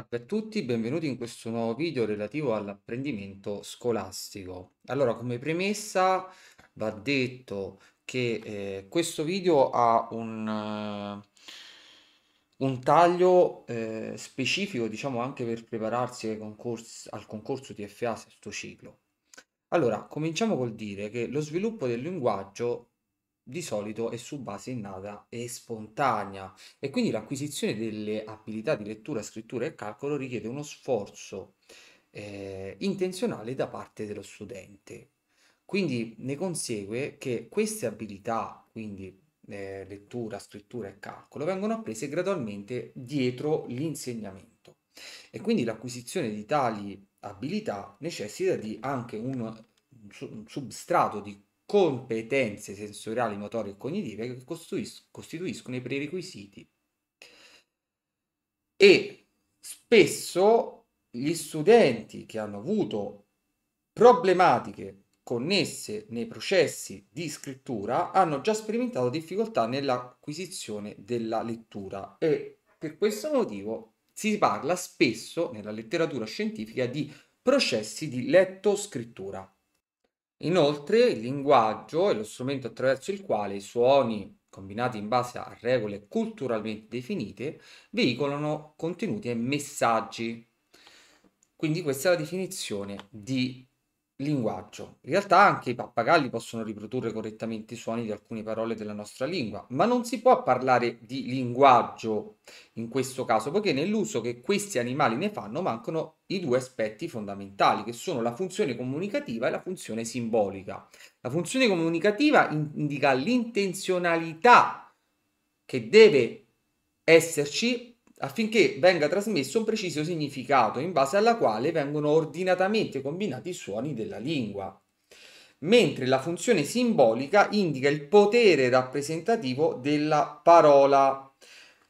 Salve a tutti, benvenuti in questo nuovo video relativo all'apprendimento scolastico. Allora, come premessa va detto che eh, questo video ha un, uh, un taglio eh, specifico, diciamo anche per prepararsi concorsi, al concorso TFA sesto ciclo. Allora, cominciamo col dire che lo sviluppo del linguaggio di solito è su base innata e spontanea e quindi l'acquisizione delle abilità di lettura, scrittura e calcolo richiede uno sforzo eh, intenzionale da parte dello studente. Quindi ne consegue che queste abilità, quindi eh, lettura, scrittura e calcolo, vengono apprese gradualmente dietro l'insegnamento e quindi l'acquisizione di tali abilità necessita di anche un substrato di competenze sensoriali, motorie e cognitive che costituiscono i prerequisiti. E spesso gli studenti che hanno avuto problematiche connesse nei processi di scrittura hanno già sperimentato difficoltà nell'acquisizione della lettura e per questo motivo si parla spesso nella letteratura scientifica di processi di letto-scrittura. Inoltre, il linguaggio è lo strumento attraverso il quale i suoni, combinati in base a regole culturalmente definite, veicolano contenuti e messaggi. Quindi questa è la definizione di linguaggio. In realtà anche i pappagalli possono riprodurre correttamente i suoni di alcune parole della nostra lingua, ma non si può parlare di linguaggio in questo caso, poiché nell'uso che questi animali ne fanno mancano i due aspetti fondamentali, che sono la funzione comunicativa e la funzione simbolica. La funzione comunicativa indica l'intenzionalità che deve esserci affinché venga trasmesso un preciso significato in base alla quale vengono ordinatamente combinati i suoni della lingua, mentre la funzione simbolica indica il potere rappresentativo della parola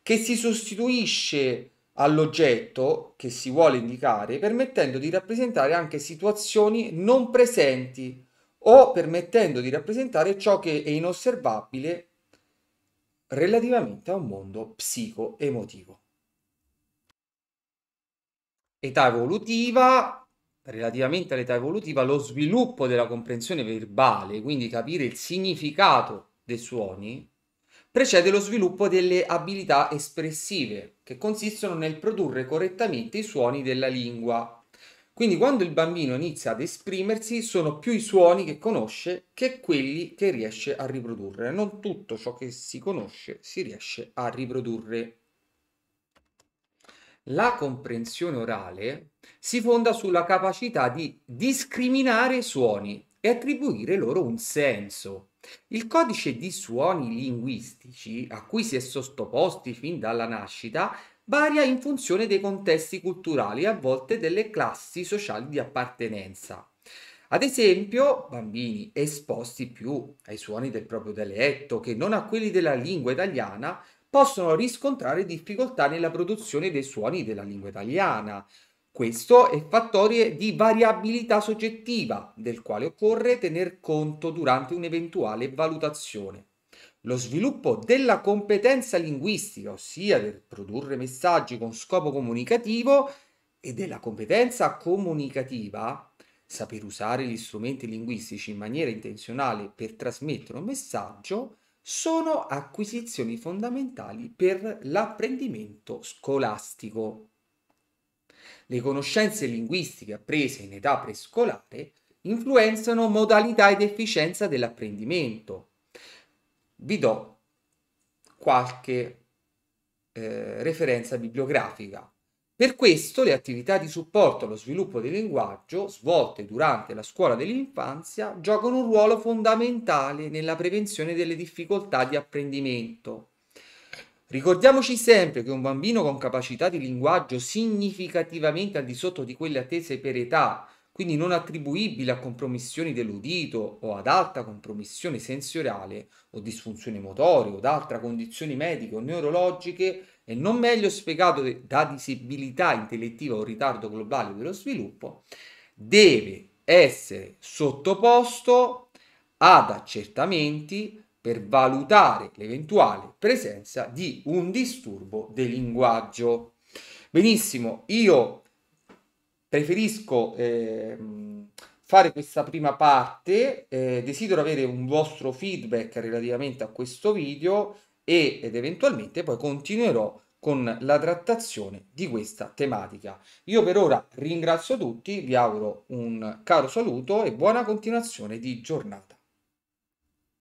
che si sostituisce all'oggetto che si vuole indicare permettendo di rappresentare anche situazioni non presenti o permettendo di rappresentare ciò che è inosservabile relativamente a un mondo psico-emotivo età evolutiva, relativamente all'età evolutiva, lo sviluppo della comprensione verbale, quindi capire il significato dei suoni, precede lo sviluppo delle abilità espressive, che consistono nel produrre correttamente i suoni della lingua. Quindi quando il bambino inizia ad esprimersi sono più i suoni che conosce che quelli che riesce a riprodurre. Non tutto ciò che si conosce si riesce a riprodurre. La comprensione orale si fonda sulla capacità di discriminare suoni e attribuire loro un senso. Il codice di suoni linguistici, a cui si è sottoposti fin dalla nascita, varia in funzione dei contesti culturali e a volte delle classi sociali di appartenenza. Ad esempio, bambini esposti più ai suoni del proprio dialetto che non a quelli della lingua italiana possono riscontrare difficoltà nella produzione dei suoni della lingua italiana. Questo è fattore di variabilità soggettiva, del quale occorre tener conto durante un'eventuale valutazione. Lo sviluppo della competenza linguistica, ossia del produrre messaggi con scopo comunicativo, e della competenza comunicativa, saper usare gli strumenti linguistici in maniera intenzionale per trasmettere un messaggio, sono acquisizioni fondamentali per l'apprendimento scolastico. Le conoscenze linguistiche apprese in età prescolare influenzano modalità ed efficienza dell'apprendimento. Vi do qualche eh, referenza bibliografica. Per questo le attività di supporto allo sviluppo del linguaggio svolte durante la scuola dell'infanzia giocano un ruolo fondamentale nella prevenzione delle difficoltà di apprendimento. Ricordiamoci sempre che un bambino con capacità di linguaggio significativamente al di sotto di quelle attese per età quindi non attribuibile a compromissioni dell'udito o ad alta compromissione sensoriale o disfunzione motoria o ad altre condizioni mediche o neurologiche e non meglio spiegato da disabilità intellettiva o ritardo globale dello sviluppo, deve essere sottoposto ad accertamenti per valutare l'eventuale presenza di un disturbo del linguaggio. Benissimo, io preferisco eh, fare questa prima parte, eh, desidero avere un vostro feedback relativamente a questo video e, ed eventualmente poi continuerò con la trattazione di questa tematica. Io per ora ringrazio tutti, vi auguro un caro saluto e buona continuazione di giornata.